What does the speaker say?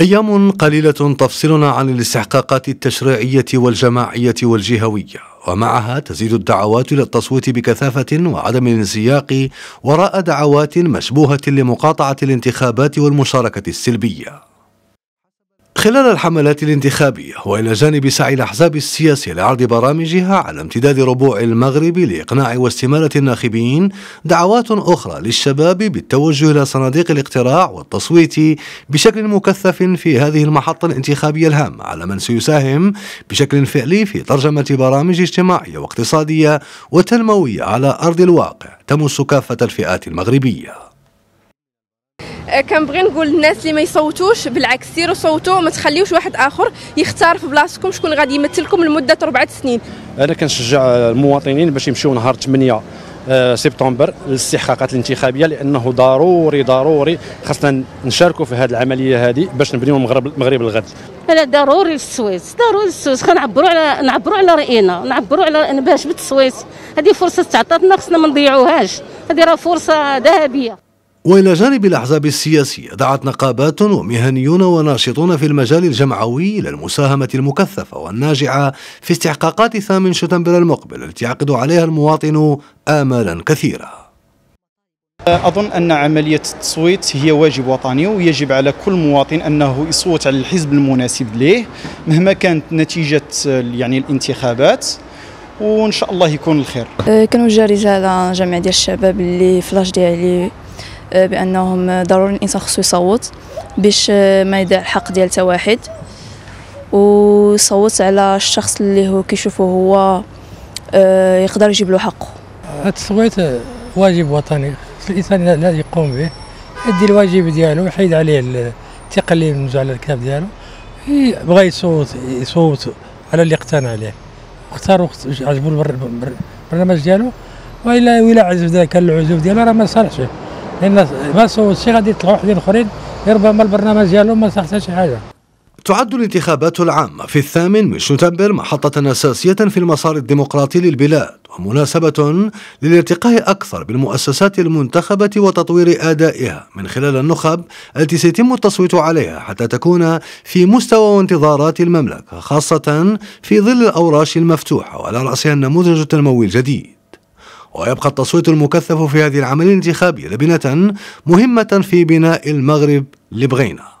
أيام قليلة تفصلنا عن الاستحقاقات التشريعية والجماعية والجهوية ومعها تزيد الدعوات إلى التصويت بكثافة وعدم الانسياق وراء دعوات مشبوهة لمقاطعة الانتخابات والمشاركة السلبية خلال الحملات الانتخابية وإلى جانب سعي الأحزاب السياسية لعرض برامجها على امتداد ربوع المغرب لإقناع واستمالة الناخبين دعوات أخرى للشباب بالتوجه إلى صناديق الاقتراع والتصويت بشكل مكثف في هذه المحطة الانتخابية الهامة على من سيساهم بشكل فعلي في ترجمة برامج اجتماعية واقتصادية وتنموية على أرض الواقع تمس كافة الفئات المغربية أه، كنبغي نقول للناس اللي ما يصوتوش بالعكس سيروا صوتوا ما تخليوش واحد اخر يختار في بلاصتكم شكون غادي يمثلكم لمده اربعه سنين انا كنشجع المواطنين باش يمشيو نهار 8 أه، سبتمبر للاستحقاقات الانتخابيه لانه ضروري ضروري خاصنا نشاركوا في هذه العمليه هذه باش نبنيو المغرب المغرب الغد انا ضروري السويس ضروري السويس خنعبروا على نعبروا على راينا نعبروا على باش بالتصويت هذه فرصه تعطاتنا خصنا ما نضيعوهاش هذه راه فرصه ذهبيه وإلى جانب الأحزاب السياسية دعت نقابات ومهنيون وناشطون في المجال الجمعوي إلى المساهمة المكثفة والناجعة في استحقاقات ثامن شتنبر المقبل التي يعقد عليها المواطن آمالا كثيرة أظن أن عملية التصويت هي واجب وطني ويجب على كل مواطن أنه يصوت على الحزب المناسب له مهما كانت نتيجة يعني الانتخابات وإن شاء الله يكون الخير أه، كنوجه رسالة جمع ديال الشباب اللي في ديالي بانهم ضروري الانسان خصو يصوت باش آه، ما يضيع الحق ديال تا واحد ويصوت على الشخص اللي هو كيشوفه هو آه، يقدر يجيب له حقه هذا التصويت واجب وطني الانسان لا يقوم به يدي الواجب ديالو يحيد عليه الثقه اللي منزع على الكتاب ديالو بغى يصوت يصوت على اللي اقتنع عليه اختار عجبو البرنامج ديالو والا ولا عزف ذاك العزوف ديالو راه ما صالحش لان ماسو سي غادي يطلعوا حدين اخرين ربما البرنامج ديالهم ما تحتاجش حاجه تعد الانتخابات العامة في الثامن من شتنبر محطة أساسية في المسار الديمقراطي للبلاد ومناسبة للارتقاء أكثر بالمؤسسات المنتخبة وتطوير أدائها من خلال النخب التي سيتم التصويت عليها حتى تكون في مستوى وانتظارات المملكة خاصة في ظل الأوراش المفتوحة وعلى رأسها النموذج التنموي الجديد ويبقى التصويت المكثف في هذه العملية الانتخابية لبنة مهمة في بناء المغرب لبغينا